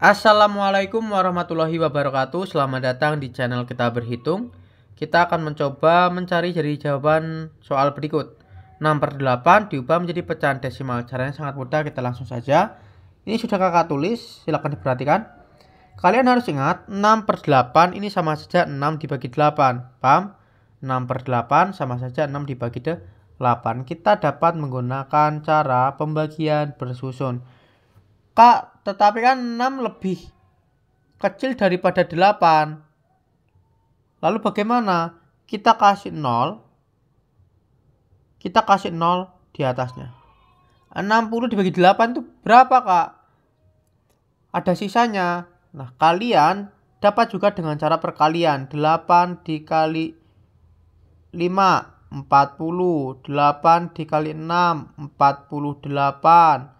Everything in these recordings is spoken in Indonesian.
Assalamualaikum warahmatullahi wabarakatuh Selamat datang di channel kita berhitung Kita akan mencoba mencari jadi jawaban soal berikut 6 per 8 diubah menjadi pecahan desimal Caranya sangat mudah kita langsung saja Ini sudah kakak tulis silahkan diperhatikan Kalian harus ingat 6 per 8 ini sama saja 6 dibagi 8 Paham? 6 per 8 sama saja 6 dibagi 8 Kita dapat menggunakan cara pembagian bersusun Pak, tetapi kan 6 lebih kecil daripada 8. Lalu bagaimana? Kita kasih 0. Kita kasih 0 di atasnya. 60 dibagi 8 itu berapa, Kak? Ada sisanya. Nah, kalian dapat juga dengan cara perkalian. 8 dikali 5, 40. 8 dikali 6, 48.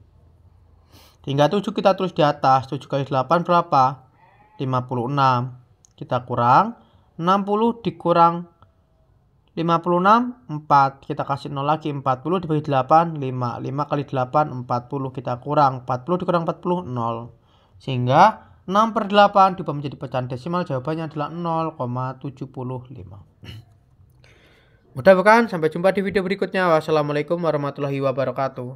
Tinggal 7 kita tulis di atas. 7 kali 8 berapa? 56. Kita kurang. 60 dikurang 56, 4. Kita kasih 0 lagi. 40 dibagi 8, 5. 5 kali 8, 40. Kita kurang. 40 dikurang 40, 0. Sehingga 6 per 8 diubah menjadi pecahan desimal. Jawabannya adalah 0,75. Mudah bukan? Sampai jumpa di video berikutnya. Wassalamualaikum warahmatullahi wabarakatuh.